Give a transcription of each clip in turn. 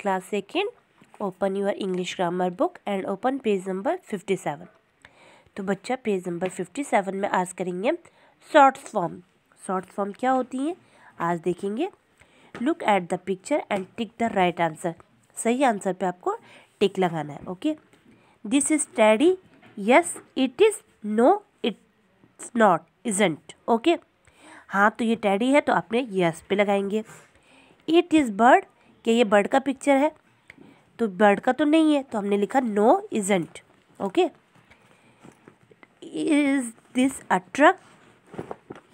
class second open your English grammar book and open page number fifty seven तो बच्चा page number fifty seven में आज करेंगे shorts form shorts form क्या होती हैं आज देखेंगे look at the picture and tick the right answer सही आंसर पे आपको टिक लगाना है okay this is teddy yes it is no it's not isn't okay हाँ तो ये टैडी है तो आपने यस पे लगाएंगे इट इज़ बर्ड क्या ये बर्ड का पिक्चर है तो बर्ड का तो नहीं है तो हमने लिखा no isn't okay is this a truck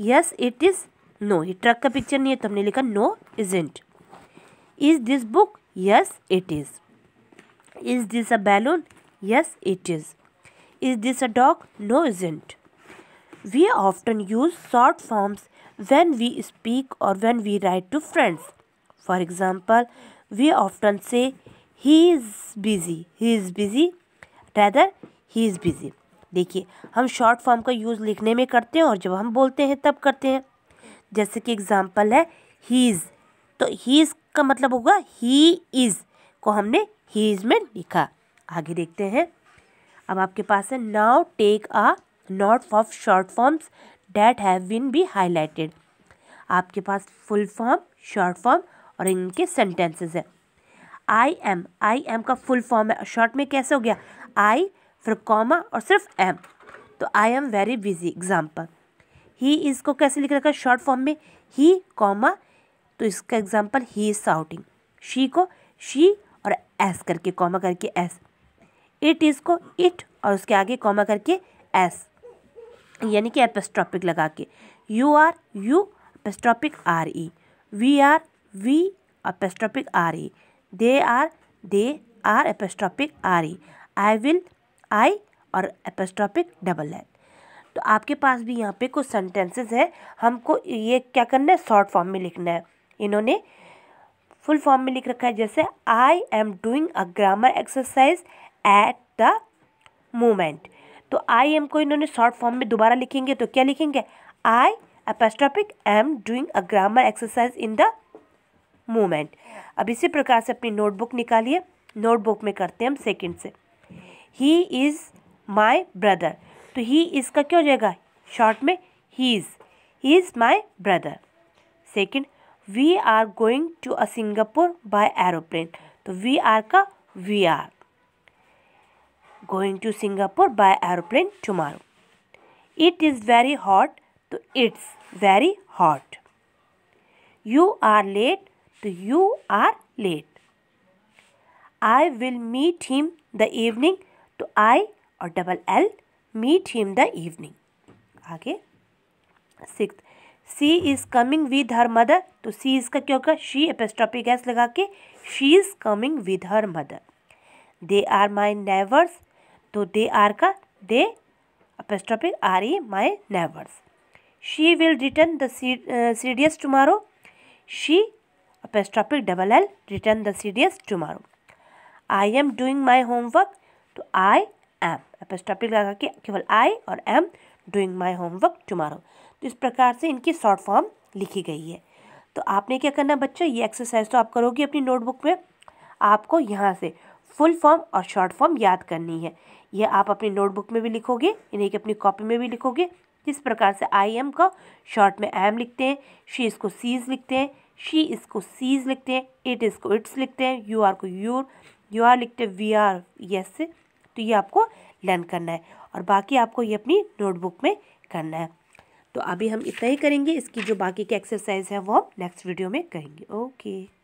yes it is no ये ट्रक का पिक्चर नहीं है तो हमने लिखा no isn't is this book yes it is is this a balloon yes it is is this a dog no isn't we often use short forms when we speak और when we write to friends for example we often say he is busy he is busy rather he is busy देखिए हम short form का use लिखने में करते हैं और जब हम बोलते हैं तब करते हैं जैसे कि एग्जाम्पल है हीज़ तो हीज़ का मतलब होगा ही इज़ को हमने हीज़ में लिखा आगे देखते हैं अब आपके पास है now take a note of short forms that have been be highlighted आपके पास फुल फॉर्म शॉर्ट फॉर्म और इनके सेंटेंसेस है आई एम आई एम का फुल फॉर्म है शॉर्ट में कैसे हो गया आई फिर कॉमा और सिर्फ एम तो I am very busy example he is को कैसे लिख रखा है शॉर्ट फॉर्म में ही कॉमा तो इसका example he is shouting she को शी और एस करके कॉमा करके एस इट इज़ को इट और उसके आगे कॉमा करके एस यानी कि एपेस्ट्रॉपिक लगा के you are you apostrophe R E we are we apostrophic r e they are they are apostrophic r e i will i और apostrophic डबल l तो आपके पास भी यहाँ पे कुछ सेंटेंसेस है हमको ये क्या करना है शॉर्ट फॉर्म में लिखना है इन्होंने फुल फॉर्म में लिख रखा है जैसे I am doing a grammar exercise at the moment तो आई एम को इन्होंने शॉर्ट फॉर्म में दोबारा लिखेंगे तो क्या लिखेंगे I apostrophe M doing a grammar exercise in the movement अब इसी प्रकार से अपनी नोटबुक निकालिए नोटबुक में करते हैं हम सेकंड से ही इज़ माय ब्रदर तो ही इसका क्या हो जाएगा शॉर्ट में he is he is my brother second we are going to a Singapore by aeroplane तो वी आर का we are going to Singapore by aeroplane tomorrow it is very hot तो it's very hot you are late तो you are late I will meet him the evening तो I और double L meet him the evening आगे six she is coming with her mother तो सी इसका क्या होगा she एपेस्ट्रॉपी गैस लगा के she is coming with her mother they are my neighbours तो दे आर का they apostrophe R E my neighbours she will return the serious tomorrow she apostrophe double L return the C D S tomorrow I am doing my homework तो I am apostrophe लगा के केवल I और M doing my homework tomorrow तो इस प्रकार से इनकी शॉर्ट फॉर्म लिखी गई है तो आपने क्या करना बच्चों ये एक्सरसाइज तो आप करोगे अपनी नोटबुक में आपको यहाँ से फुल फॉर्म और शॉर्ट फॉर्म याद करनी है यह आप अपनी नोटबुक में भी लिखोगे इन्हें कि अपनी कॉपी में भी लिखोगे जिस प्रकार से आई एम का शॉर्ट में एम लिखते हैं शी इसको सीज लिखते हैं शी इसको सीज लिखते हैं इट इसको इट्स लिखते हैं यू आर को यूर यू आर लिखते हैं वी आर यस तो ये आपको लर्न करना है और बाकी आपको ये अपनी नोटबुक में करना है तो अभी हम इतना ही करेंगे इसकी जो बाकी की एक्सरसाइज है वो हम नेक्स्ट वीडियो में करेंगे ओके